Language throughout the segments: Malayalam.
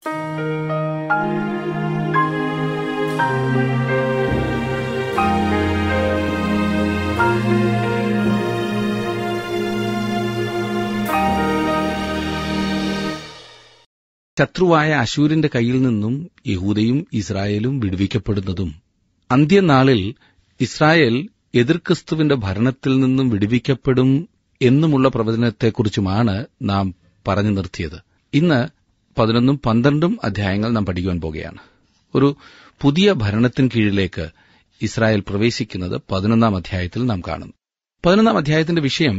ശത്രുവായ അശൂരിന്റെ കയ്യിൽ നിന്നും യഹൂദയും ഇസ്രായേലും വിടുവിക്കപ്പെടുന്നതും അന്ത്യനാളിൽ ഇസ്രായേൽ എതിർക്രിസ്തുവിന്റെ ഭരണത്തിൽ നിന്നും വിടുവിക്കപ്പെടും എന്നുമുള്ള പ്രവചനത്തെക്കുറിച്ചുമാണ് നാം പറഞ്ഞു നിർത്തിയത് ഇന്ന് പതിനൊന്നും പന്ത്രണ്ടും അധ്യായങ്ങൾ നാം പഠിക്കുവാൻ പോകുകയാണ് ഒരു പുതിയ ഭരണത്തിന് കീഴിലേക്ക് ഇസ്രായേൽ പ്രവേശിക്കുന്നത് പതിനൊന്നാം അധ്യായത്തിൽ നാം കാണുന്നു പതിനൊന്നാം അധ്യായത്തിന്റെ വിഷയം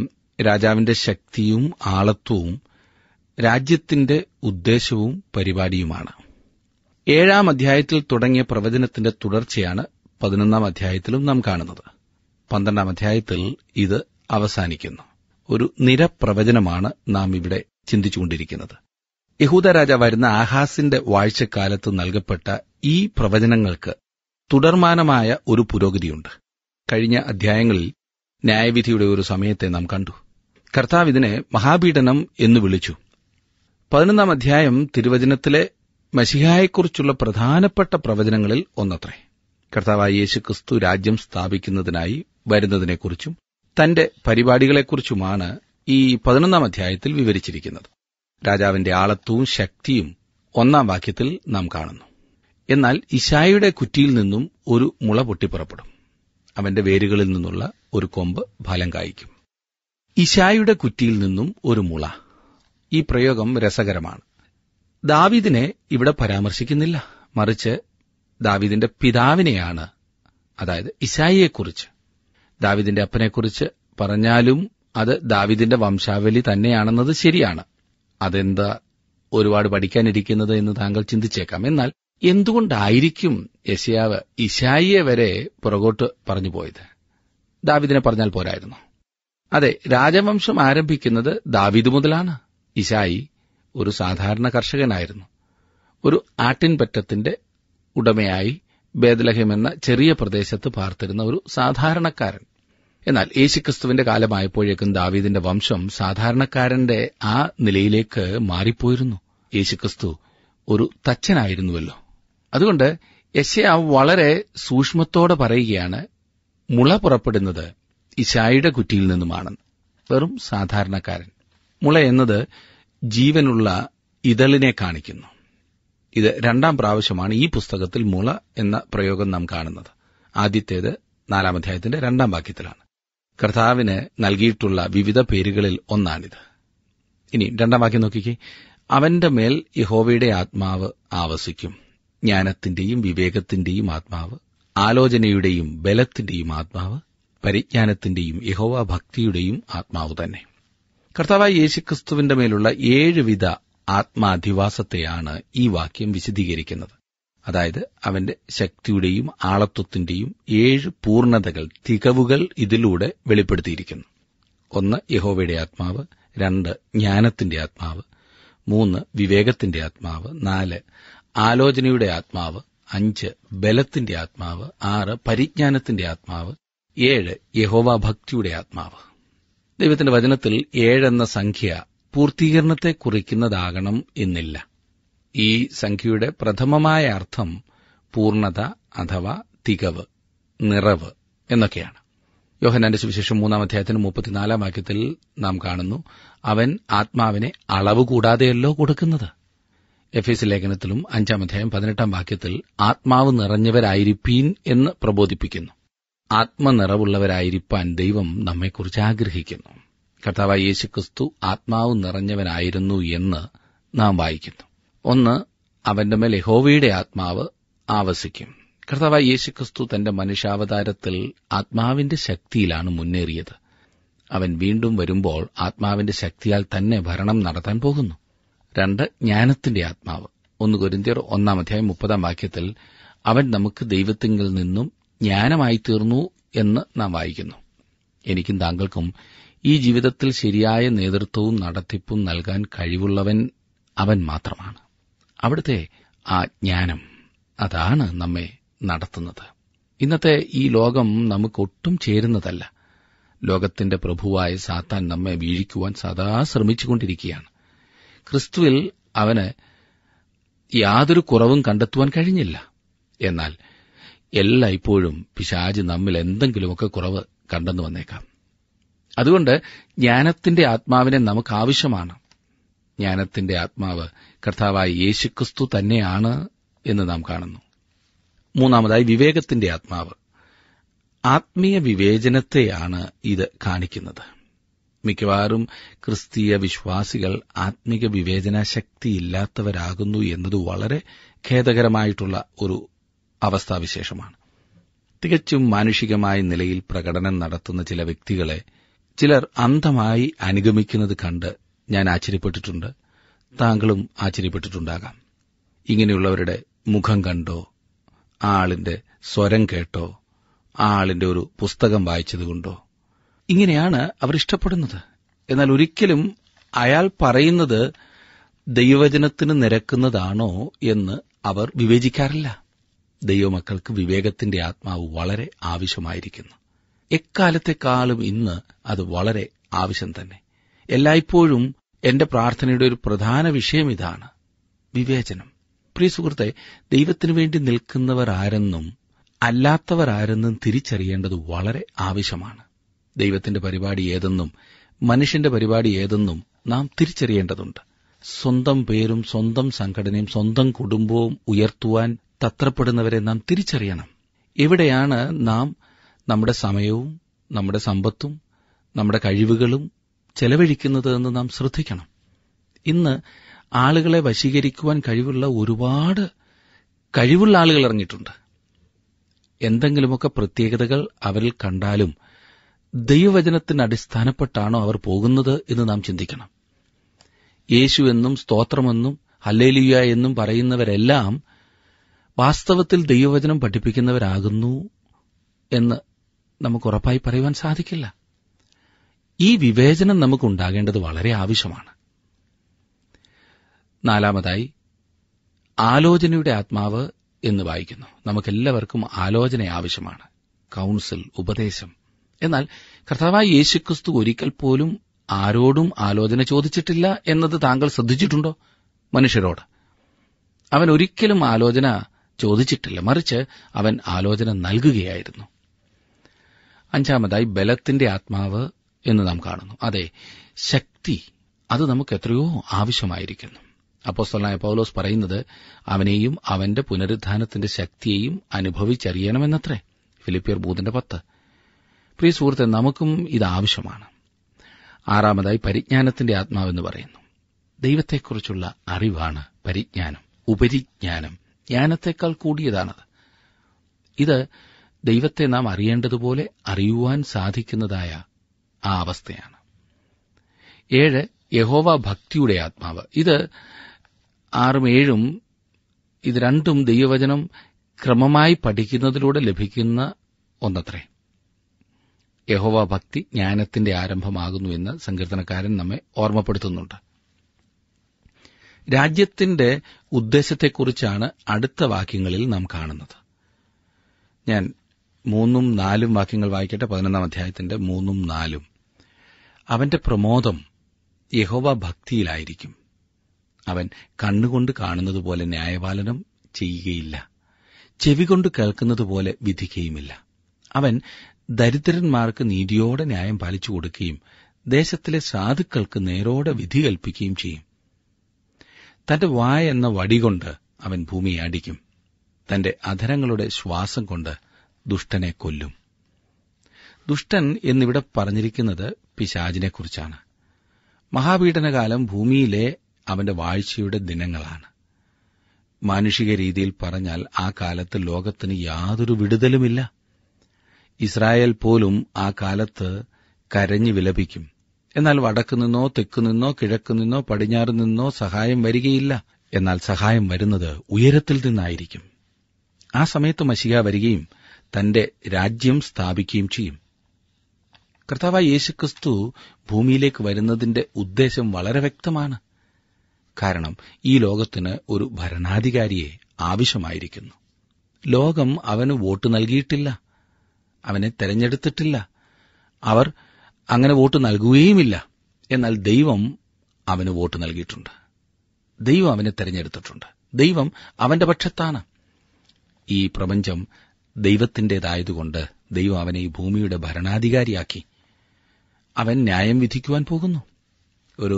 രാജാവിന്റെ ശക്തിയും ആളത്വവും രാജ്യത്തിന്റെ ഉദ്ദേശവും പരിപാടിയുമാണ് ഏഴാം അധ്യായത്തിൽ തുടങ്ങിയ പ്രവചനത്തിന്റെ തുടർച്ചയാണ് പതിനൊന്നാം അധ്യായത്തിലും നാം കാണുന്നത് പന്ത്രണ്ടാം അധ്യായത്തിൽ ഇത് അവസാനിക്കുന്നു ഒരു നിരപ്രവചനമാണ് നാം ഇവിടെ ചിന്തിച്ചുകൊണ്ടിരിക്കുന്നത് യഹൂദ വരുന്ന ആഹാസിന്റെ വാഴ്ചക്കാലത്ത് നൽകപ്പെട്ട ഈ പ്രവചനങ്ങൾക്ക് തുടർമാനമായ ഒരു പുരോഗതിയുണ്ട് കഴിഞ്ഞ അധ്യായങ്ങളിൽ ന്യായവിധിയുടെ ഒരു സമയത്തെ നാം കണ്ടു കർത്താവ് ഇതിനെ മഹാപീഡനം എന്ന് വിളിച്ചു പതിനൊന്നാം അധ്യായം തിരുവചനത്തിലെ മഷിഹായെക്കുറിച്ചുള്ള പ്രധാനപ്പെട്ട പ്രവചനങ്ങളിൽ ഒന്നത്രേ കർത്താവായ യേശുക്രിസ്തു രാജ്യം സ്ഥാപിക്കുന്നതിനായി വരുന്നതിനെക്കുറിച്ചും തന്റെ പരിപാടികളെക്കുറിച്ചുമാണ് ഈ പതിനൊന്നാം അധ്യായത്തിൽ വിവരിച്ചിരിക്കുന്നത് രാജാവിന്റെ ആളത്വവും ശക്തിയും ഒന്നാം വാക്യത്തിൽ നാം കാണുന്നു എന്നാൽ ഇശായിയുടെ കുറ്റിയിൽ നിന്നും ഒരു മുള പൊട്ടിപ്പുറപ്പെടും അവന്റെ വേരുകളിൽ നിന്നുള്ള ഒരു കൊമ്പ് ഫലം കായ്ക്കും ഇശായിയുടെ കുറ്റിയിൽ നിന്നും ഒരു മുള ഈ പ്രയോഗം രസകരമാണ് ദാവീദിനെ ഇവിടെ പരാമർശിക്കുന്നില്ല മറിച്ച് ദാവീദിന്റെ പിതാവിനെയാണ് അതായത് ഇസായിയെക്കുറിച്ച് ദാവിദിന്റെ അപ്പനെക്കുറിച്ച് പറഞ്ഞാലും അത് ദാവിദിന്റെ വംശാവലി തന്നെയാണെന്നത് ശരിയാണ് അതെന്താ ഒരുപാട് പഠിക്കാനിരിക്കുന്നത് എന്ന് താങ്കൾ ചിന്തിച്ചേക്കാം എന്നാൽ എന്തുകൊണ്ടായിരിക്കും യശയാവ് ഇശായിയെ വരെ പുറകോട്ട് പറഞ്ഞു പോയത് ദാവിദിനെ പറഞ്ഞാൽ പോരായിരുന്നു അതെ രാജവംശം ആരംഭിക്കുന്നത് ദാവിദ് മുതലാണ് ഇശായി ഒരു സാധാരണ കർഷകനായിരുന്നു ഒരു ആട്ടിൻപറ്റത്തിന്റെ ഉടമയായി ബേദലഹം എന്ന ചെറിയ പ്രദേശത്ത് പാർത്തിരുന്ന ഒരു സാധാരണക്കാരൻ എന്നാൽ യേശുക്രിസ്തുവിന്റെ കാലമായപ്പോഴേക്കും ദാവീദിന്റെ വംശം സാധാരണക്കാരന്റെ ആ നിലയിലേക്ക് മാറിപ്പോയിരുന്നു യേശുക്രിസ്തു ഒരു തച്ചനായിരുന്നുവല്ലോ അതുകൊണ്ട് യശയാവ് വളരെ സൂക്ഷ്മത്തോടെ പറയുകയാണ് മുള പുറപ്പെടുന്നത് ഇശായിയുടെ കുറ്റിയിൽ നിന്നുമാണെന്ന് വെറും സാധാരണക്കാരൻ മുള എന്നത് ജീവനുള്ള ഇതളിനെ കാണിക്കുന്നു ഇത് രണ്ടാം പ്രാവശ്യമാണ് ഈ പുസ്തകത്തിൽ മുള എന്ന പ്രയോഗം നാം കാണുന്നത് ആദ്യത്തേത് നാലാം അധ്യായത്തിന്റെ രണ്ടാം വാക്യത്തിലാണ് കർത്താവിന് നൽകിയിട്ടുള്ള വിവിധ പേരുകളിൽ ഒന്നാണിത് ഇനി രണ്ടാം വാക്യം നോക്കിക്കേ അവന്റെ മേൽ യഹോവയുടെ ആത്മാവ് ആവസിക്കും ജ്ഞാനത്തിന്റെയും വിവേകത്തിന്റെയും ആത്മാവ് ആലോചനയുടെയും ബലത്തിന്റെയും ആത്മാവ് പരിജ്ഞാനത്തിന്റെയും യഹോവ ഭക്തിയുടെയും ആത്മാവ് തന്നെ കർത്താവായ യേശുക്രിസ്തുവിന്റെ മേലുള്ള ഏഴുവിധ ആത്മാധിവാസത്തെയാണ് ഈ വാക്യം വിശദീകരിക്കുന്നത് അതായത് അവന്റെ ശക്തിയുടെയും ആളത്വത്തിന്റെയും ഏഴ് പൂർണതകൾ തികവുകൾ ഇതിലൂടെ വെളിപ്പെടുത്തിയിരിക്കുന്നു ഒന്ന് യഹോവയുടെ ആത്മാവ് രണ്ട് ജ്ഞാനത്തിന്റെ ആത്മാവ് മൂന്ന് വിവേകത്തിന്റെ ആത്മാവ് നാല് ആലോചനയുടെ ആത്മാവ് അഞ്ച് ബലത്തിന്റെ ആത്മാവ് ആറ് പരിജ്ഞാനത്തിന്റെ ആത്മാവ് ഏഴ് യഹോവ ഭക്തിയുടെ ആത്മാവ് ദൈവത്തിന്റെ വചനത്തിൽ ഏഴെന്ന സംഖ്യ പൂർത്തീകരണത്തെ കുറിക്കുന്നതാകണം എന്നില്ല ഈ സംഖ്യയുടെ പ്രഥമമായ അർത്ഥം പൂർണത അഥവാ തികവ് നിറവ് എന്നൊക്കെയാണ് യോഹനാന്റെ സുവിശേഷം മൂന്നാം അധ്യായത്തിന് മുപ്പത്തിനാലാം വാക്യത്തിൽ നാം കാണുന്നു അവൻ ആത്മാവിനെ അളവ് കൂടാതെയല്ലോ കൊടുക്കുന്നത് എഫ് എസ് ലേഖനത്തിലും അഞ്ചാം അധ്യായം പതിനെട്ടാം വാക്യത്തിൽ ആത്മാവ് നിറഞ്ഞവരായിരിപ്പീൻ എന്ന് പ്രബോധിപ്പിക്കുന്നു ആത്മനിറവുള്ളവരായിരിക്കാൻ ദൈവം നമ്മെക്കുറിച്ച് ആഗ്രഹിക്കുന്നു കർത്താവ് യേശുക്രിസ്തു ആത്മാവ് നിറഞ്ഞവനായിരുന്നു എന്ന് നാം വായിക്കുന്നു ഒന്ന് അവന്റെ മേൽ യഹോവയുടെ ആത്മാവ് ആവസിക്കും കർത്താവ് യേശുക്രിസ്തു തന്റെ മനുഷ്യാവതാരത്തിൽ ആത്മാവിന്റെ ശക്തിയിലാണ് മുന്നേറിയത് അവൻ വീണ്ടും വരുമ്പോൾ ആത്മാവിന്റെ ശക്തിയാൽ തന്നെ ഭരണം നടത്താൻ പോകുന്നു രണ്ട് ജ്ഞാനത്തിന്റെ ആത്മാവ് ഒന്ന് കുരിന്തിയർ ഒന്നാം അധ്യായം മുപ്പതാം വാക്യത്തിൽ അവൻ നമുക്ക് ദൈവത്തിങ്കിൽ നിന്നും ജ്ഞാനമായി തീർന്നു എന്ന് നാം വായിക്കുന്നു എനിക്കും താങ്കൾക്കും ഈ ജീവിതത്തിൽ ശരിയായ നേതൃത്വവും നടത്തിപ്പും നൽകാൻ കഴിവുള്ളവൻ അവൻ മാത്രമാണ് അവിടുത്തെ ആ ജ്ഞാനം അതാണ് നമ്മെ നടത്തുന്നത് ഇന്നത്തെ ഈ ലോകം നമുക്കൊട്ടും ചേരുന്നതല്ല ലോകത്തിന്റെ പ്രഭുവായ സാത്താൻ നമ്മെ വീഴിക്കുവാൻ സദാ ശ്രമിച്ചുകൊണ്ടിരിക്കുകയാണ് ക്രിസ്തുവിൽ അവന് യാതൊരു കുറവും കണ്ടെത്തുവാൻ കഴിഞ്ഞില്ല എന്നാൽ എല്ലായ്പ്പോഴും പിശാജ് നമ്മിൽ എന്തെങ്കിലുമൊക്കെ കുറവ് കണ്ടെന്നു വന്നേക്കാം അതുകൊണ്ട് ജ്ഞാനത്തിന്റെ ആത്മാവിനെ നമുക്ക് ആവശ്യമാണ് ജ്ഞാനത്തിന്റെ ആത്മാവ് കർത്താവായ യേശുക്രിസ്തു തന്നെയാണ് എന്ന് നാം കാണുന്നു മൂന്നാമതായി വിവേകത്തിന്റെ ആത്മാവ് ആത്മീയ വിവേചനത്തെയാണ് ഇത് കാണിക്കുന്നത് മിക്കവാറും ക്രിസ്തീയ വിശ്വാസികൾ ആത്മീക വിവേചന ശക്തിയില്ലാത്തവരാകുന്നു എന്നത് വളരെ ഖേദകരമായിട്ടുള്ള ഒരു അവസ്ഥാവിശേഷമാണ് തികച്ചും മാനുഷികമായ നിലയിൽ പ്രകടനം നടത്തുന്ന ചില വ്യക്തികളെ ചിലർ അന്ധമായി അനുഗമിക്കുന്നത് കണ്ട് ഞാൻ ആശ്ചര്യപ്പെട്ടിട്ടുണ്ട് താങ്കളും ആശ്ചര്യപ്പെട്ടിട്ടുണ്ടാകാം ഇങ്ങനെയുള്ളവരുടെ മുഖം കണ്ടോ ആളിന്റെ സ്വരം കേട്ടോ ആളിന്റെ ഒരു പുസ്തകം വായിച്ചതുകൊണ്ടോ ഇങ്ങനെയാണ് അവർ ഇഷ്ടപ്പെടുന്നത് എന്നാൽ ഒരിക്കലും അയാൾ പറയുന്നത് ദൈവവചനത്തിന് നിരക്കുന്നതാണോ എന്ന് അവർ വിവേചിക്കാറില്ല ദൈവമക്കൾക്ക് വിവേകത്തിന്റെ ആത്മാവ് വളരെ ആവശ്യമായിരിക്കുന്നു എക്കാലത്തെക്കാളും ഇന്ന് അത് വളരെ ആവശ്യം തന്നെ എല്ലായ്പ്പോഴും എന്റെ പ്രാർത്ഥനയുടെ ഒരു പ്രധാന വിഷയം ഇതാണ് വിവേചനം പ്രിയ സുഹൃത്തെ ദൈവത്തിനു വേണ്ടി നിൽക്കുന്നവരാരെന്നും അല്ലാത്തവരാരെന്നും തിരിച്ചറിയേണ്ടത് വളരെ ആവശ്യമാണ് ദൈവത്തിന്റെ പരിപാടി ഏതെന്നും മനുഷ്യന്റെ പരിപാടി ഏതെന്നും നാം തിരിച്ചറിയേണ്ടതുണ്ട് സ്വന്തം പേരും സ്വന്തം സംഘടനയും സ്വന്തം കുടുംബവും ഉയർത്തുവാൻ തത്രപ്പെടുന്നവരെ നാം തിരിച്ചറിയണം എവിടെയാണ് നാം നമ്മുടെ സമയവും നമ്മുടെ സമ്പത്തും നമ്മുടെ കഴിവുകളും ചെലവഴിക്കുന്നത് എന്ന് നാം ശ്രദ്ധിക്കണം ഇന്ന് ആളുകളെ വശീകരിക്കുവാൻ കഴിവുള്ള ഒരുപാട് കഴിവുള്ള ആളുകൾ ഇറങ്ങിയിട്ടുണ്ട് എന്തെങ്കിലുമൊക്കെ പ്രത്യേകതകൾ അവരിൽ കണ്ടാലും ദൈവവചനത്തിന് അടിസ്ഥാനപ്പെട്ടാണോ അവർ പോകുന്നത് എന്ന് നാം ചിന്തിക്കണം യേശു എന്നും സ്തോത്രമെന്നും ഹല്ലേലിയ എന്നും പറയുന്നവരെല്ലാം വാസ്തവത്തിൽ ദൈവവചനം പഠിപ്പിക്കുന്നവരാകുന്നു എന്ന് നമുക്ക് ഉറപ്പായി പറയുവാൻ സാധിക്കില്ല ഈ വിവേചനം നമുക്കുണ്ടാകേണ്ടത് വളരെ ആവശ്യമാണ് നാലാമതായി ആലോചനയുടെ ആത്മാവ് എന്ന് വായിക്കുന്നു നമുക്കെല്ലാവർക്കും ആലോചന ആവശ്യമാണ് കൌൺസിൽ ഉപദേശം എന്നാൽ കർത്താവായ യേശുക്രിസ്തു ഒരിക്കൽ പോലും ആരോടും ആലോചന ചോദിച്ചിട്ടില്ല എന്നത് താങ്കൾ ശ്രദ്ധിച്ചിട്ടുണ്ടോ മനുഷ്യരോട് അവൻ ഒരിക്കലും ആലോചന ചോദിച്ചിട്ടില്ല മറിച്ച് അവൻ ആലോചന നൽകുകയായിരുന്നു അഞ്ചാമതായി ബലത്തിന്റെ ആത്മാവ് എന്ന് നാം കാണുന്നു അതെ ശക്തി അത് നമുക്ക് എത്രയോ ആവശ്യമായിരിക്കുന്നു അപ്പോസ്തലനായ പൌലോസ് പറയുന്നത് അവനെയും അവന്റെ പുനരുദ്ധാനത്തിന്റെ ശക്തിയെയും അനുഭവിച്ചറിയണമെന്നത്രേ ഫിലിപ്പിയർ ബൂതിന്റെ പത്ത് പ്രിയ സുഹൃത്തെ നമുക്കും ഇത് ആവശ്യമാണ് ആറാമതായി പരിജ്ഞാനത്തിന്റെ ആത്മാവെന്ന് പറയുന്നു ദൈവത്തെക്കുറിച്ചുള്ള അറിവാണ് പരിജ്ഞാനം ഉപരിജ്ഞാനം ജ്ഞാനത്തെക്കാൾ കൂടിയതാണത് ഇത് ദൈവത്തെ നാം അറിയേണ്ടതുപോലെ അറിയുവാൻ സാധിക്കുന്നതായ ആ അവസ്ഥയാണ് ഏഴ് യഹോവ ഭക്തിയുടെ ആത്മാവ് ഇത് ആറും ഏഴും ഇത് രണ്ടും ദൈവവചനം ക്രമമായി പഠിക്കുന്നതിലൂടെ ലഭിക്കുന്ന ഒന്നത്രേ യഹോവ ഭക്തി ജ്ഞാനത്തിന്റെ ആരംഭമാകുന്നു എന്ന് സങ്കീർത്തനക്കാരൻ നമ്മെ ഓർമ്മപ്പെടുത്തുന്നുണ്ട് രാജ്യത്തിന്റെ ഉദ്ദേശത്തെക്കുറിച്ചാണ് അടുത്ത വാക്യങ്ങളിൽ നാം കാണുന്നത് ഞാൻ മൂന്നും നാലും വാക്യങ്ങൾ വായിക്കട്ടെ പതിനൊന്നാം അധ്യായത്തിന്റെ മൂന്നും നാലും അവന്റെ പ്രമോദം യഹോവ ഭക്തിയിലായിരിക്കും അവൻ കണ്ണുകൊണ്ട് കാണുന്നതുപോലെ ന്യായപാലനം ചെയ്യുകയില്ല കൊണ്ട് കേൾക്കുന്നതുപോലെ വിധിക്കുകയുമില്ല അവൻ ദരിദ്രന്മാർക്ക് നീതിയോടെ ന്യായം പാലിച്ചു കൊടുക്കുകയും ദേശത്തിലെ സാധുക്കൾക്ക് നേരോടെ വിധി കൽപ്പിക്കുകയും ചെയ്യും തന്റെ വായ എന്ന വടികൊണ്ട് അവൻ ഭൂമിയെ അടിക്കും തന്റെ അധരങ്ങളുടെ ശ്വാസം കൊണ്ട് ദുഷ്ടനെ കൊല്ലും ദുഷ്ടൻ എന്നിവിടെ പറഞ്ഞിരിക്കുന്നത് പിശാചിനെക്കുറിച്ചാണ് മഹാപീഡനകാലം ഭൂമിയിലെ അവന്റെ വാഴ്ചയുടെ ദിനങ്ങളാണ് മാനുഷിക രീതിയിൽ പറഞ്ഞാൽ ആ കാലത്ത് ലോകത്തിന് യാതൊരു വിടുതലുമില്ല ഇസ്രായേൽ പോലും ആ കാലത്ത് കരഞ്ഞു വിലപിക്കും എന്നാൽ വടക്കുനിന്നോ തെക്കുനിന്നോ കിഴക്കുനിന്നോ പടിഞ്ഞാറു നിന്നോ സഹായം വരികയില്ല എന്നാൽ സഹായം വരുന്നത് ഉയരത്തിൽ നിന്നായിരിക്കും ആ സമയത്ത് മഷിക വരികയും തന്റെ രാജ്യം സ്ഥാപിക്കുകയും ചെയ്യും കർത്താവ് യേശുക്രിസ്തു ഭൂമിയിലേക്ക് വരുന്നതിന്റെ ഉദ്ദേശം വളരെ വ്യക്തമാണ് കാരണം ഈ ലോകത്തിന് ഒരു ഭരണാധികാരിയെ ആവശ്യമായിരിക്കുന്നു ലോകം അവന് വോട്ട് നൽകിയിട്ടില്ല അവനെ തെരഞ്ഞെടുത്തിട്ടില്ല അവർ അങ്ങനെ വോട്ട് നൽകുകയുമില്ല എന്നാൽ ദൈവം അവന് വോട്ട് നൽകിയിട്ടുണ്ട് ദൈവം അവനെ തെരഞ്ഞെടുത്തിട്ടുണ്ട് ദൈവം അവന്റെ പക്ഷത്താണ് ഈ പ്രപഞ്ചം ദൈവത്തിൻ്റെതായതുകൊണ്ട് ദൈവം അവനെ ഈ ഭൂമിയുടെ ഭരണാധികാരിയാക്കി അവൻ ന്യായം വിധിക്കുവാൻ പോകുന്നു ഒരു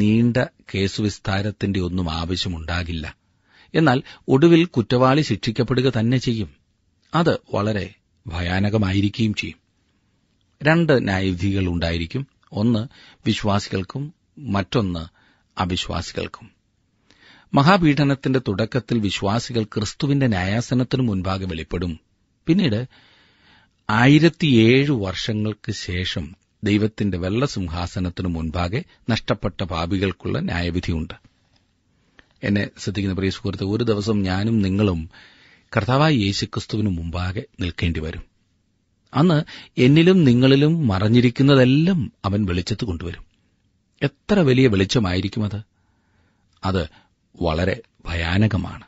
നീണ്ട കേസ് വിസ്താരത്തിന്റെ ഒന്നും ആവശ്യമുണ്ടാകില്ല എന്നാൽ ഒടുവിൽ കുറ്റവാളി ശിക്ഷിക്കപ്പെടുക തന്നെ ചെയ്യും അത് വളരെ ഭയാനകമായിരിക്കുകയും ചെയ്യും രണ്ട് ന്യായവിധികൾ ഉണ്ടായിരിക്കും ഒന്ന് വിശ്വാസികൾക്കും മറ്റൊന്ന് അവിശ്വാസികൾക്കും മഹാപീഠനത്തിന്റെ തുടക്കത്തിൽ വിശ്വാസികൾ ക്രിസ്തുവിന്റെ ന്യായാസനത്തിനു മുൻപാകെ വെളിപ്പെടും പിന്നീട് ആയിരത്തിയേഴ് വർഷങ്ങൾക്ക് ശേഷം ദൈവത്തിന്റെ വെള്ളസിംഹാസനത്തിനു മുൻപാകെ നഷ്ടപ്പെട്ട പാപികൾക്കുള്ള ന്യായവിധിയുണ്ട് എന്നെ ശ്രദ്ധിക്കുന്ന പ്രിയ സുഹൃത്ത് ഒരു ദിവസം ഞാനും നിങ്ങളും കർത്താവായ യേശുക്രിസ്തുവിനു മുമ്പാകെ നിൽക്കേണ്ടി വരും അന്ന് എന്നിലും നിങ്ങളിലും മറഞ്ഞിരിക്കുന്നതെല്ലാം അവൻ വെളിച്ചത്ത് കൊണ്ടുവരും എത്ര വലിയ വെളിച്ചമായിരിക്കും അത് അത് വളരെ ഭയാനകമാണ്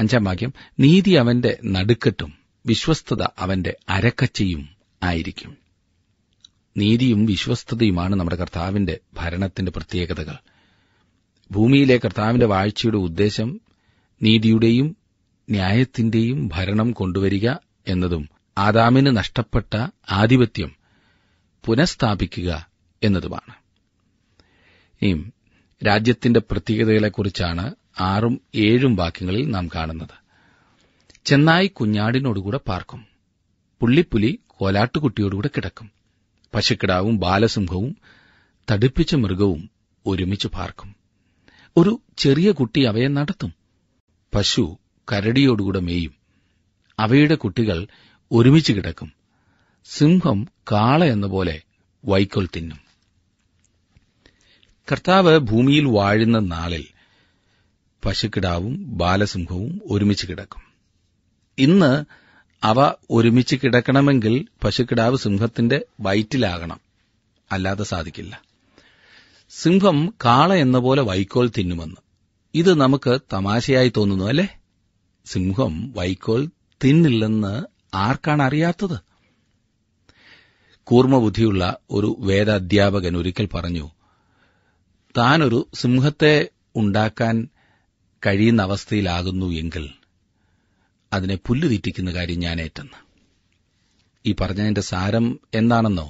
അഞ്ചാം വാക്യം നീതി അവന്റെ നടുക്കെട്ടും വിശ്വസ്തത അവന്റെ അരക്കച്ചയും ആയിരിക്കും നീതിയും വിശ്വസ്തതയുമാണ് നമ്മുടെ കർത്താവിന്റെ ഭരണത്തിന്റെ പ്രത്യേകതകൾ ഭൂമിയിലെ കർത്താവിന്റെ വാഴ്ചയുടെ ഉദ്ദേശം നീതിയുടെയും ന്യായത്തിന്റെയും ഭരണം കൊണ്ടുവരിക എന്നതും ആദാമിന് നഷ്ടപ്പെട്ട ആധിപത്യം പുനഃസ്ഥാപിക്കുക എന്നതുമാണ് രാജ്യത്തിന്റെ പ്രത്യേകതകളെക്കുറിച്ചാണ് ആറും ഏഴും വാക്യങ്ങളിൽ നാം കാണുന്നത് ചെന്നായി കുഞ്ഞാടിനോടുകൂടെ പാർക്കും പുള്ളിപ്പുലി കോലാട്ടുകുട്ടിയോടുകൂടെ കിടക്കും പശുക്കിടാവും ബാലസിംഹവും തടിപ്പിച്ച മൃഗവും ഒരുമിച്ച് പാർക്കും ഒരു ചെറിയ കുട്ടി അവയെ നടത്തും പശു കരടിയോടുകൂടെ മേയും അവയുടെ കുട്ടികൾ ഒരുമിച്ച് കിടക്കും സിംഹം കാള എന്ന പോലെ വൈക്കോൽ തിന്നും കർത്താവ് ഭൂമിയിൽ വാഴുന്ന നാളിൽ പശുക്കിടാവും ബാലസിംഹവും ഒരുമിച്ച് കിടക്കും ഇന്ന് അവ ഒരുമിച്ച് കിടക്കണമെങ്കിൽ പശുക്കിടാവ് സിംഹത്തിന്റെ വയറ്റിലാകണം അല്ലാതെ സാധിക്കില്ല സിംഹം കാള എന്ന പോലെ വൈക്കോൽ തിന്നുമെന്ന് ഇത് നമുക്ക് തമാശയായി തോന്നുന്നു അല്ലേ സിംഹം വൈക്കോൽ തിന്നില്ലെന്ന് ആർക്കാണ് അറിയാത്തത് കൂർമ്മബുദ്ധിയുള്ള ഒരു വേദാധ്യാപകൻ ഒരിക്കൽ പറഞ്ഞു താനൊരു സിംഹത്തെ ഉണ്ടാക്കാൻ കഴിയുന്ന അവസ്ഥയിലാകുന്നു എങ്കിൽ അതിനെ പുല്ല് തീറ്റിക്കുന്ന കാര്യം ഞാൻ ഏറ്റെന്ന് ഈ പറഞ്ഞതിന്റെ സാരം എന്താണെന്നോ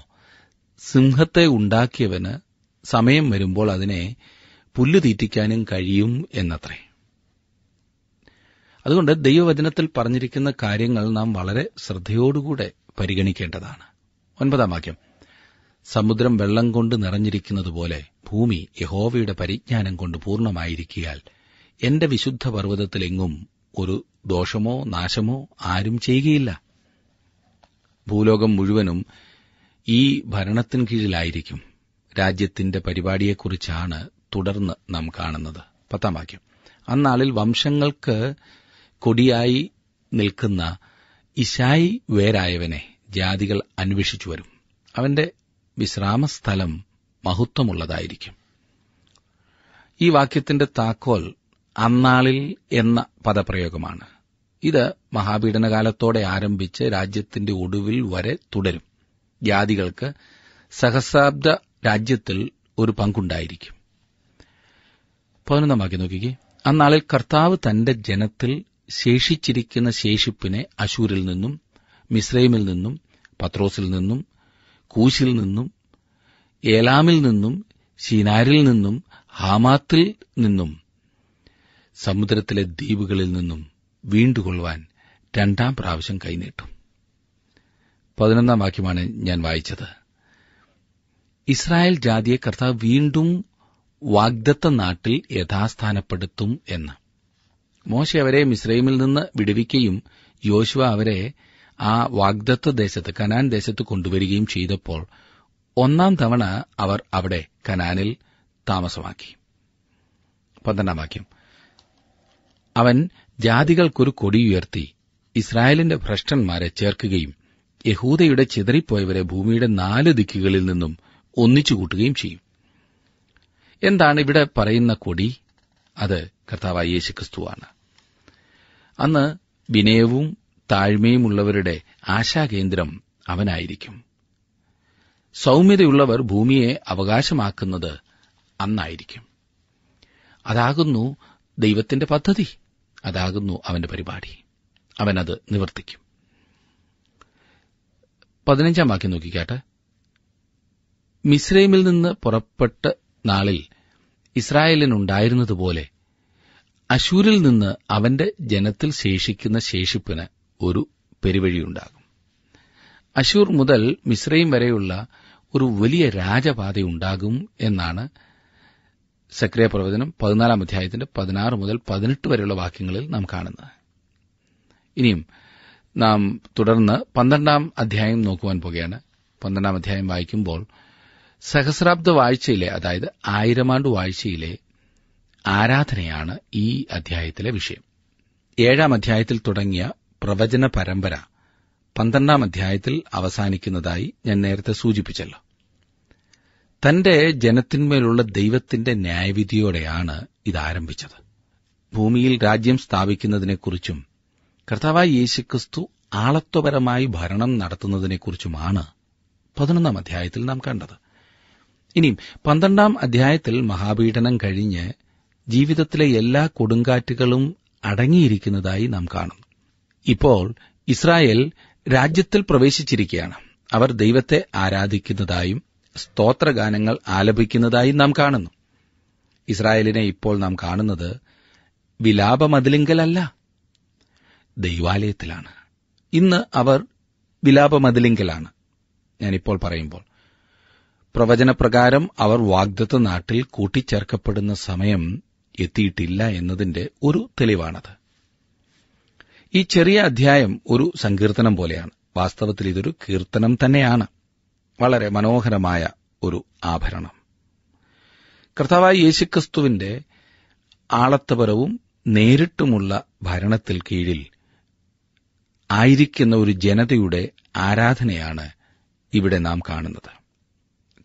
സിംഹത്തെ ഉണ്ടാക്കിയവന് സമയം വരുമ്പോൾ അതിനെ പുല്ല് തീറ്റിക്കാനും കഴിയും എന്നത്രേ അതുകൊണ്ട് ദൈവവചനത്തിൽ പറഞ്ഞിരിക്കുന്ന കാര്യങ്ങൾ നാം വളരെ ശ്രദ്ധയോടുകൂടെ പരിഗണിക്കേണ്ടതാണ് ഒൻപതാം വാക്യം സമുദ്രം വെള്ളം കൊണ്ട് നിറഞ്ഞിരിക്കുന്നതുപോലെ ഭൂമി യഹോവയുടെ പരിജ്ഞാനം കൊണ്ട് പൂർണ്ണമായിരിക്കിയാൽ എന്റെ വിശുദ്ധ പർവ്വതത്തിലെങ്ങും ഒരു ദോഷമോ നാശമോ ആരും ചെയ്യുകയില്ല ഭൂലോകം മുഴുവനും ഈ ഭരണത്തിന് കീഴിലായിരിക്കും രാജ്യത്തിന്റെ പരിപാടിയെക്കുറിച്ചാണ് തുടർന്ന് നാം കാണുന്നത് പത്താം വാക്യം അന്നാളിൽ വംശങ്ങൾക്ക് കൊടിയായി നിൽക്കുന്ന ഇശായി വേരായവനെ ജാതികൾ അന്വേഷിച്ചു വരും അവന്റെ വിശ്രാമസ്ഥലം മഹത്വമുള്ളതായിരിക്കും ഈ വാക്യത്തിന്റെ താക്കോൽ അന്നാളിൽ എന്ന പദപ്രയോഗമാണ് ഇത് മഹാപീഡനകാലത്തോടെ ആരംഭിച്ച് രാജ്യത്തിന്റെ ഒടുവിൽ വരെ തുടരും ജാതികൾക്ക് സഹസാബ്ദ രാജ്യത്തിൽ ഒരു പങ്കുണ്ടായിരിക്കും പതിനൊന്നാമാക്കി നോക്കിക്കേ അന്നാളിൽ കർത്താവ് തന്റെ ജനത്തിൽ ശേഷിച്ചിരിക്കുന്ന ശേഷിപ്പിനെ അശൂരിൽ നിന്നും മിസ്രൈമിൽ നിന്നും പത്രോസിൽ നിന്നും കൂശിൽ നിന്നും ഏലാമിൽ നിന്നും ഷീനാരിൽ നിന്നും ഹാമാത്തിൽ നിന്നും സമുദ്രത്തിലെ ദ്വീപുകളിൽ നിന്നും വീണ്ടുകൊള്ളുവാൻ രണ്ടാം പ്രാവശ്യം കൈനീട്ടും പതിനൊന്നാം വാക്യമാണ് ഞാൻ വായിച്ചത് ഇസ്രായേൽ ജാതിയെ കർത്താവ് വീണ്ടും വാഗ്ദത്ത നാട്ടിൽ യഥാസ്ഥാനപ്പെടുത്തും എന്ന് മോശ അവരെ മിസ്രൈമിൽ നിന്ന് വിടുവിക്കുകയും യോശുവ അവരെ ആ വാഗ്ദത്ത ദേശത്ത് കനാൻ ദേശത്ത് കൊണ്ടുവരികയും ചെയ്തപ്പോൾ ഒന്നാം തവണ അവർ അവിടെ കനാനിൽ താമസമാക്കി പന്ത്രണ്ടാം വാക്യം അവൻ ജാതികൾക്കൊരു കൊടിയുയർത്തി ഇസ്രായേലിന്റെ ഭ്രഷ്ടന്മാരെ ചേർക്കുകയും യഹൂദയുടെ ചിതറിപ്പോയവരെ ഭൂമിയുടെ നാല് ദിക്കുകളിൽ നിന്നും ഒന്നിച്ചുകൂട്ടുകയും ചെയ്യും എന്താണ് ഇവിടെ പറയുന്ന കൊടി അത് കർത്താവായ യേശുക്രിസ്തുവാണ് അന്ന് വിനയവും താഴ്മയുമുള്ളവരുടെ ആശാകേന്ദ്രം അവനായിരിക്കും സൗമ്യതയുള്ളവർ ഭൂമിയെ അവകാശമാക്കുന്നത് അന്നായിരിക്കും അതാകുന്നു ദൈവത്തിന്റെ പദ്ധതി അതാകുന്നു അവന്റെ പരിപാടി അവനത് നിവർത്തിക്കും പതിനഞ്ചാം വാക്യം നോക്കിക്കാട്ടെ മിസ്രൈമിൽ നിന്ന് പുറപ്പെട്ട നാളിൽ ഇസ്രായേലിനുണ്ടായിരുന്നതുപോലെ അശൂരിൽ നിന്ന് അവന്റെ ജനത്തിൽ ശേഷിക്കുന്ന ശേഷിപ്പിന് ഒരു പെരുവഴിയുണ്ടാകും അശൂർ മുതൽ മിസ്രൈം വരെയുള്ള ഒരു വലിയ രാജപാതയുണ്ടാകും എന്നാണ് സക്രിയ പ്രവചനം പതിനാലാം അധ്യായത്തിന്റെ പതിനാറ് മുതൽ പതിനെട്ട് വരെയുള്ള വാക്യങ്ങളിൽ നാം കാണുന്നത് ഇനിയും നാം തുടർന്ന് പന്ത്രണ്ടാം അധ്യായം നോക്കുവാൻ പോകുകയാണ് പന്ത്രണ്ടാം അധ്യായം വായിക്കുമ്പോൾ സഹസ്രാബ്ദ വാഴ്ചയിലെ അതായത് ആയിരമാണ്ട് വാഴ്ചയിലെ ആരാധനയാണ് ഈ അധ്യായത്തിലെ വിഷയം ഏഴാം അധ്യായത്തിൽ തുടങ്ങിയ പ്രവചന പരമ്പര പന്ത്രണ്ടാം അധ്യായത്തിൽ അവസാനിക്കുന്നതായി ഞാൻ നേരത്തെ സൂചിപ്പിച്ചല്ലോ തന്റെ ജനത്തിന്മേലുള്ള ദൈവത്തിന്റെ ന്യായവിധിയോടെയാണ് ഇത് ആരംഭിച്ചത് ഭൂമിയിൽ രാജ്യം സ്ഥാപിക്കുന്നതിനെക്കുറിച്ചും കർത്താവായ യേശുക്രിസ്തു ആളത്വപരമായി ഭരണം നടത്തുന്നതിനെക്കുറിച്ചുമാണ് പതിനൊന്നാം അധ്യായത്തിൽ നാം കണ്ടത് ഇനിയും പന്ത്രണ്ടാം അധ്യായത്തിൽ മഹാപീഠനം കഴിഞ്ഞ് ജീവിതത്തിലെ എല്ലാ കൊടുങ്കാറ്റുകളും അടങ്ങിയിരിക്കുന്നതായി നാം കാണുന്നു ഇപ്പോൾ ഇസ്രായേൽ രാജ്യത്തിൽ പ്രവേശിച്ചിരിക്കുകയാണ് അവർ ദൈവത്തെ ആരാധിക്കുന്നതായും സ്തോത്രഗാനങ്ങൾ ആലപിക്കുന്നതായി നാം കാണുന്നു ഇസ്രായേലിനെ ഇപ്പോൾ നാം കാണുന്നത് വിലാപമതിലിങ്കലല്ല ദൈവാലയത്തിലാണ് ഇന്ന് അവർ വിലാപമതിലിങ്കലാണ് ഞാനിപ്പോൾ പറയുമ്പോൾ പ്രവചനപ്രകാരം അവർ വാഗ്ദത്ത നാട്ടിൽ കൂട്ടിച്ചേർക്കപ്പെടുന്ന സമയം എത്തിയിട്ടില്ല എന്നതിന്റെ ഒരു തെളിവാണത് ഈ ചെറിയ അധ്യായം ഒരു സങ്കീർത്തനം പോലെയാണ് വാസ്തവത്തിൽ ഇതൊരു കീർത്തനം തന്നെയാണ് വളരെ മനോഹരമായ ഒരു ആഭരണം കർത്താവായ യേശുക്രിസ്തുവിന്റെ ആളത്തപരവും നേരിട്ടുമുള്ള ഭരണത്തിൽ കീഴിൽ ആയിരിക്കുന്ന ഒരു ജനതയുടെ ആരാധനയാണ് ഇവിടെ നാം കാണുന്നത്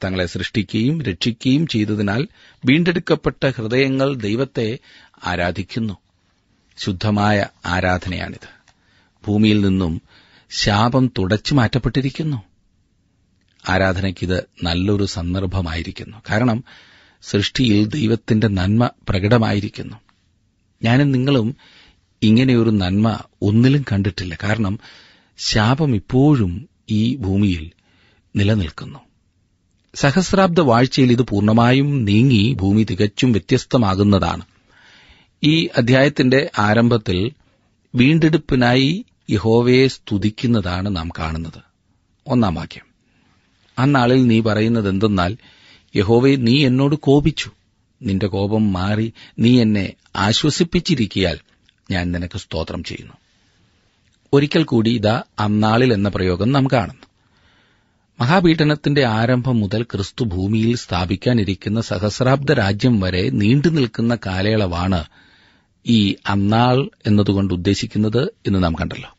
തങ്ങളെ സൃഷ്ടിക്കുകയും രക്ഷിക്കുകയും ചെയ്തതിനാൽ വീണ്ടെടുക്കപ്പെട്ട ഹൃദയങ്ങൾ ദൈവത്തെ ആരാധിക്കുന്നു ശുദ്ധമായ ആരാധനയാണിത് ഭൂമിയിൽ നിന്നും ശാപം തുടച്ചു മാറ്റപ്പെട്ടിരിക്കുന്നു ആരാധനയ്ക്ക് ഇത് നല്ലൊരു സന്ദർഭമായിരിക്കുന്നു കാരണം സൃഷ്ടിയിൽ ദൈവത്തിന്റെ നന്മ പ്രകടമായിരിക്കുന്നു ഞാനും നിങ്ങളും ഇങ്ങനെയൊരു നന്മ ഒന്നിലും കണ്ടിട്ടില്ല കാരണം ശാപം ഇപ്പോഴും ഈ ഭൂമിയിൽ നിലനിൽക്കുന്നു സഹസ്രാബ്ദ വാഴ്ചയിൽ ഇത് പൂർണ്ണമായും നീങ്ങി ഭൂമി തികച്ചും വ്യത്യസ്തമാകുന്നതാണ് ഈ അധ്യായത്തിന്റെ ആരംഭത്തിൽ വീണ്ടെടുപ്പിനായി യഹോവയെ സ്തുതിക്കുന്നതാണ് നാം കാണുന്നത് ഒന്നാം വാക്യം അന്നാളിൽ നീ പറയുന്നതെന്തെന്നാൽ യഹോവെ നീ എന്നോട് കോപിച്ചു നിന്റെ കോപം മാറി നീ എന്നെ ആശ്വസിപ്പിച്ചിരിക്കിയാൽ ഞാൻ നിനക്ക് സ്തോത്രം ചെയ്യുന്നു ഒരിക്കൽ കൂടി ഇതാ അന്നാളിൽ എന്ന പ്രയോഗം നാം കാണുന്നു മഹാപീഠനത്തിന്റെ ആരംഭം മുതൽ ക്രിസ്തു ഭൂമിയിൽ സ്ഥാപിക്കാനിരിക്കുന്ന സഹസ്രാബ്ദ രാജ്യം വരെ നീണ്ടു നിൽക്കുന്ന കാലയളവാണ് ഈ അന്നാൾ എന്നതുകൊണ്ട് ഉദ്ദേശിക്കുന്നത് എന്ന് നാം കണ്ടല്ലോ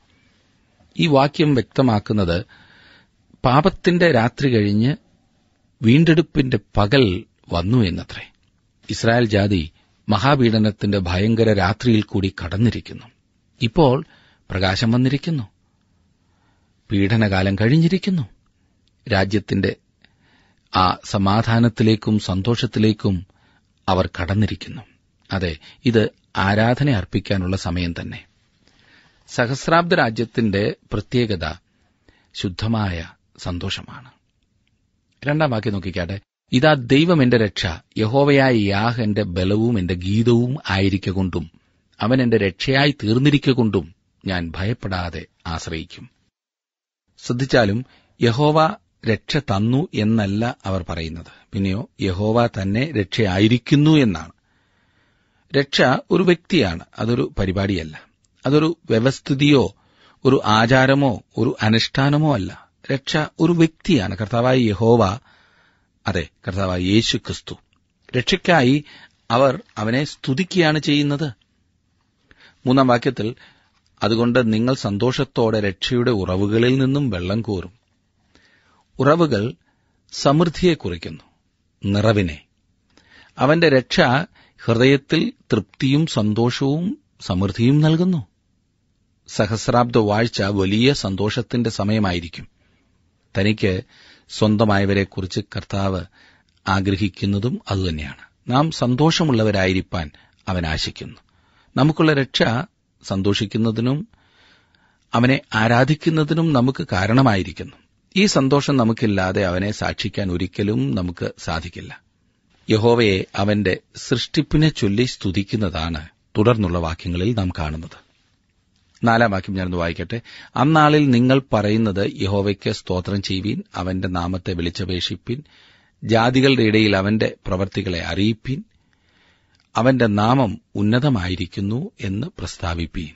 ഈ വാക്യം വ്യക്തമാക്കുന്നത് പാപത്തിന്റെ രാത്രി കഴിഞ്ഞ് വീണ്ടെടുപ്പിന്റെ പകൽ വന്നു എന്നത്രേ ഇസ്രായേൽ ജാതി മഹാപീഡനത്തിന്റെ ഭയങ്കര രാത്രിയിൽ കൂടി കടന്നിരിക്കുന്നു ഇപ്പോൾ പ്രകാശം വന്നിരിക്കുന്നു പീഡനകാലം കഴിഞ്ഞിരിക്കുന്നു രാജ്യത്തിന്റെ ആ സമാധാനത്തിലേക്കും സന്തോഷത്തിലേക്കും അവർ കടന്നിരിക്കുന്നു അതെ ഇത് ആരാധന അർപ്പിക്കാനുള്ള സമയം തന്നെ സഹസ്രാബ്ദ രാജ്യത്തിന്റെ പ്രത്യേകത ശുദ്ധമായ സന്തോഷമാണ് രണ്ടാം വാക്യം നോക്കിക്കാട്ടെ ഇതാ ദൈവം എന്റെ രക്ഷ യഹോവയായ യാഹ് എന്റെ ബലവും എന്റെ ഗീതവും ആയിരിക്കൊണ്ടും അവൻ എന്റെ രക്ഷയായി തീർന്നിരിക്കൊണ്ടും ഞാൻ ഭയപ്പെടാതെ ആശ്രയിക്കും ശ്രദ്ധിച്ചാലും യഹോവ രക്ഷ തന്നു എന്നല്ല അവർ പറയുന്നത് പിന്നെയോ യഹോവ തന്നെ രക്ഷയായിരിക്കുന്നു എന്നാണ് രക്ഷ ഒരു വ്യക്തിയാണ് അതൊരു പരിപാടിയല്ല അതൊരു വ്യവസ്ഥിതിയോ ഒരു ആചാരമോ ഒരു അനുഷ്ഠാനമോ അല്ല രക്ഷ ഒരു വ്യക്തിയാണ് കർത്താവായ യഹോവ അതെ കർത്താവായ യേശു ക്രിസ്തു രക്ഷയ്ക്കായി അവർ അവനെ സ്തുതിക്കുകയാണ് ചെയ്യുന്നത് മൂന്നാം വാക്യത്തിൽ അതുകൊണ്ട് നിങ്ങൾ സന്തോഷത്തോടെ രക്ഷയുടെ ഉറവുകളിൽ നിന്നും വെള്ളം കോരും ഉറവുകൾ സമൃദ്ധിയെ കുറിക്കുന്നു നിറവിനെ അവന്റെ രക്ഷ ഹൃദയത്തിൽ തൃപ്തിയും സന്തോഷവും സമൃദ്ധിയും നൽകുന്നു സഹസ്രാബ്ദ വാഴ്ച വലിയ സന്തോഷത്തിന്റെ സമയമായിരിക്കും തനിക്ക് സ്വന്തമായവരെക്കുറിച്ച് കർത്താവ് ആഗ്രഹിക്കുന്നതും അതുതന്നെയാണ് നാം സന്തോഷമുള്ളവരായിരിക്കാൻ അവൻ ആശിക്കുന്നു നമുക്കുള്ള രക്ഷ സന്തോഷിക്കുന്നതിനും അവനെ ആരാധിക്കുന്നതിനും നമുക്ക് കാരണമായിരിക്കുന്നു ഈ സന്തോഷം നമുക്കില്ലാതെ അവനെ സാക്ഷിക്കാൻ ഒരിക്കലും നമുക്ക് സാധിക്കില്ല യഹോവയെ അവന്റെ സൃഷ്ടിപ്പിനെ ചൊല്ലി സ്തുതിക്കുന്നതാണ് തുടർന്നുള്ള വാക്യങ്ങളിൽ നാം കാണുന്നത് നാലാം വാക്യം ഞാനൊന്ന് വായിക്കട്ടെ അന്നാളിൽ നിങ്ങൾ പറയുന്നത് യഹോവയ്ക്ക് സ്തോത്രം ചെയ്യുവീൻ അവന്റെ നാമത്തെ വിളിച്ചപേക്ഷിപ്പിൻ ജാതികളുടെ ഇടയിൽ അവന്റെ പ്രവർത്തികളെ അറിയിപ്പിൻ അവന്റെ നാമം ഉന്നതമായിരിക്കുന്നു എന്ന് പ്രസ്താവിപ്പീൻ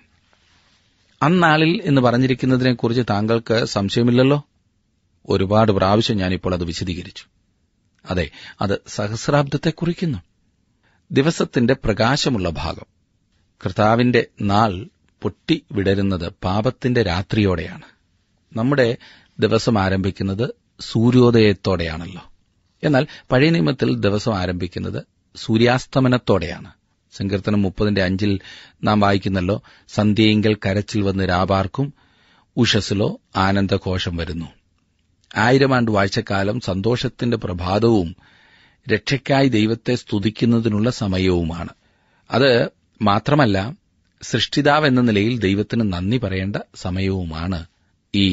അന്നാളിൽ എന്ന് പറഞ്ഞിരിക്കുന്നതിനെക്കുറിച്ച് താങ്കൾക്ക് സംശയമില്ലല്ലോ ഒരുപാട് പ്രാവശ്യം ഞാനിപ്പോൾ അത് വിശദീകരിച്ചു അതെ അത് സഹസ്രാബ്ദത്തെ കുറിക്കുന്നു ദിവസത്തിന്റെ പ്രകാശമുള്ള ഭാഗം കർത്താവിന്റെ നാൾ പൊട്ടി വിടരുന്നത് പാപത്തിന്റെ രാത്രിയോടെയാണ് നമ്മുടെ ദിവസം ആരംഭിക്കുന്നത് സൂര്യോദയത്തോടെയാണല്ലോ എന്നാൽ പഴയ നിയമത്തിൽ ദിവസം ആരംഭിക്കുന്നത് സൂര്യാസ്തമനത്തോടെയാണ് സങ്കീർത്തനം മുപ്പതിന്റെ അഞ്ചിൽ നാം വായിക്കുന്നല്ലോ സന്ധ്യയെങ്കിൽ കരച്ചിൽ വന്ന് രാപാർക്കും ഉഷസ്സിലോ ആനന്ദഘോഷം വരുന്നു ആയിരം ആണ്ട് വാഴ്ചക്കാലം സന്തോഷത്തിന്റെ പ്രഭാതവും രക്ഷയ്ക്കായി ദൈവത്തെ സ്തുതിക്കുന്നതിനുള്ള സമയവുമാണ് അത് മാത്രമല്ല സൃഷ്ടിതാവെന്ന നിലയിൽ ദൈവത്തിന് നന്ദി പറയേണ്ട സമയവുമാണ് ഈ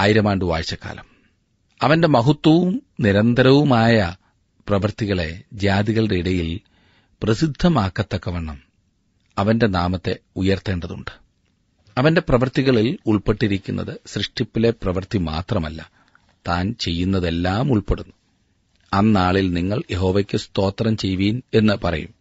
ആയിരമാണ്ടു വാഴ്ചക്കാലം അവന്റെ മഹത്വവും നിരന്തരവുമായ പ്രവൃത്തികളെ ജാതികളുടെ ഇടയിൽ പ്രസിദ്ധമാക്കത്തക്കവണ്ണം അവന്റെ നാമത്തെ ഉയർത്തേണ്ടതുണ്ട് അവന്റെ പ്രവൃത്തികളിൽ ഉൾപ്പെട്ടിരിക്കുന്നത് സൃഷ്ടിപ്പിലെ പ്രവൃത്തി മാത്രമല്ല താൻ ചെയ്യുന്നതെല്ലാം ഉൾപ്പെടുന്നു അന്നാളിൽ നിങ്ങൾ യഹോവയ്ക്ക് സ്തോത്രം ചെയ്യുവീൻ എന്ന് പറയും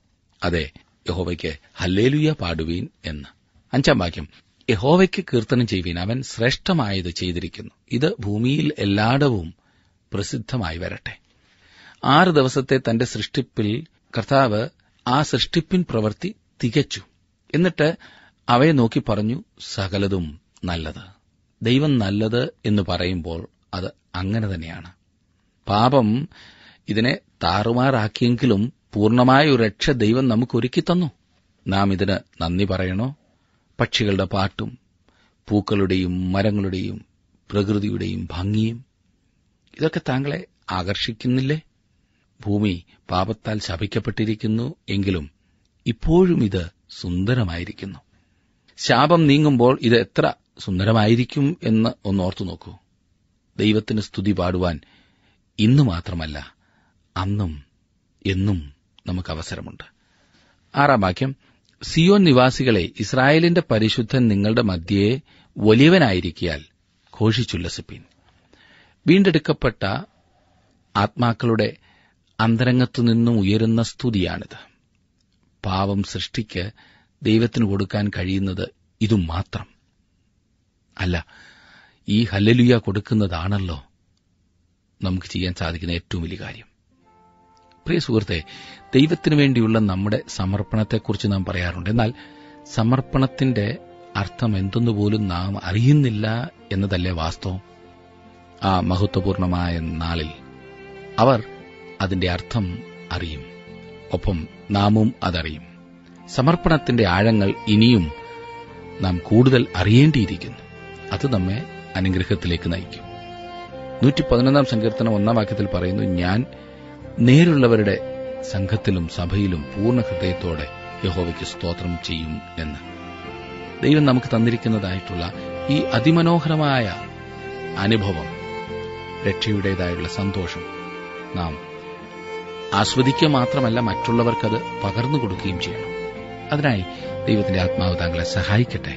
അതെ യഹോവയ്ക്ക് ഹല്ലേലുയ പാടുവീൻ എന്ന് അഞ്ചാം വാക്യം യഹോവയ്ക്ക് കീർത്തനം ചെയ്യുവീൻ അവൻ ശ്രേഷ്ഠമായത് ചെയ്തിരിക്കുന്നു ഇത് ഭൂമിയിൽ എല്ലായിടവും പ്രസിദ്ധമായി വരട്ടെ ആറ് ദിവസത്തെ തന്റെ സൃഷ്ടിപ്പിൽ കർത്താവ് ആ സൃഷ്ടിപ്പിൻ പ്രവൃത്തി തികച്ചു എന്നിട്ട് അവയെ നോക്കി പറഞ്ഞു സകലതും നല്ലത് ദൈവം നല്ലത് എന്ന് പറയുമ്പോൾ അത് അങ്ങനെ തന്നെയാണ് പാപം ഇതിനെ താറുമാറാക്കിയെങ്കിലും പൂർണമായ ഒരു രക്ഷ ദൈവം നമുക്ക് ഒരുക്കി തന്നു നാം ഇതിന് നന്ദി പറയണോ പക്ഷികളുടെ പാട്ടും പൂക്കളുടെയും മരങ്ങളുടെയും പ്രകൃതിയുടെയും ഭംഗിയും ഇതൊക്കെ താങ്കളെ ആകർഷിക്കുന്നില്ലേ ഭൂമി പാപത്താൽ ശപിക്കപ്പെട്ടിരിക്കുന്നു എങ്കിലും ഇപ്പോഴും ഇത് സുന്ദരമായിരിക്കുന്നു ശാപം നീങ്ങുമ്പോൾ ഇത് എത്ര സുന്ദരമായിരിക്കും എന്ന് ഒന്നോർത്തു നോക്കൂ ദൈവത്തിന് സ്തുതി പാടുവാൻ ഇന്നു മാത്രമല്ല അന്നും എന്നും നമുക്ക് അവസരമുണ്ട് ആറാം വാക്യം സിയോൻ നിവാസികളെ ഇസ്രായേലിന്റെ പരിശുദ്ധൻ നിങ്ങളുടെ മധ്യയെ വലിയവനായിരിക്കാൽ ഘോഷിച്ചുല്ലസിപ്പീൻ വീണ്ടെടുക്കപ്പെട്ട ആത്മാക്കളുടെ അന്തരംഗത്തുനിന്നും ഉയരുന്ന സ്തുതിയാണിത് പാവം സൃഷ്ടിക്ക് ദൈവത്തിന് കൊടുക്കാൻ കഴിയുന്നത് ഇതും മാത്രം അല്ല ഈ ഹല്ലലുയ കൊടുക്കുന്നതാണല്ലോ നമുക്ക് ചെയ്യാൻ സാധിക്കുന്ന ഏറ്റവും വലിയ കാര്യം പ്രിയ സുഹൃത്തെ ദൈവത്തിനു വേണ്ടിയുള്ള നമ്മുടെ സമർപ്പണത്തെക്കുറിച്ച് നാം പറയാറുണ്ട് എന്നാൽ സമർപ്പണത്തിന്റെ അർത്ഥം എന്തെന്നു പോലും നാം അറിയുന്നില്ല എന്നതല്ലേ വാസ്തവം ആ മഹത്വപൂർണമായ നാളിൽ അവർ അതിന്റെ അർത്ഥം അറിയും ഒപ്പം നാമും അതറിയും സമർപ്പണത്തിന്റെ ആഴങ്ങൾ ഇനിയും നാം കൂടുതൽ അറിയേണ്ടിയിരിക്കുന്നു അത് നമ്മെ അനുഗ്രഹത്തിലേക്ക് നയിക്കും നൂറ്റി പതിനൊന്നാം സങ്കീർത്തനം ഒന്നാം വാക്യത്തിൽ പറയുന്നു ഞാൻ നേരുള്ളവരുടെ സംഘത്തിലും സഭയിലും പൂർണ്ണ ഹൃദയത്തോടെ യഹോവയ്ക്ക് സ്തോത്രം ചെയ്യും എന്ന് ദൈവം നമുക്ക് തന്നിരിക്കുന്നതായിട്ടുള്ള ഈ അതിമനോഹരമായ അനുഭവം രക്ഷയുടേതായുള്ള സന്തോഷം നാം ആസ്വദിക്കുക മാത്രമല്ല മറ്റുള്ളവർക്കത് പകർന്നു കൊടുക്കുകയും ചെയ്യണം അതിനായി ദൈവത്തിന്റെ ആത്മാവ് താങ്കളെ സഹായിക്കട്ടെ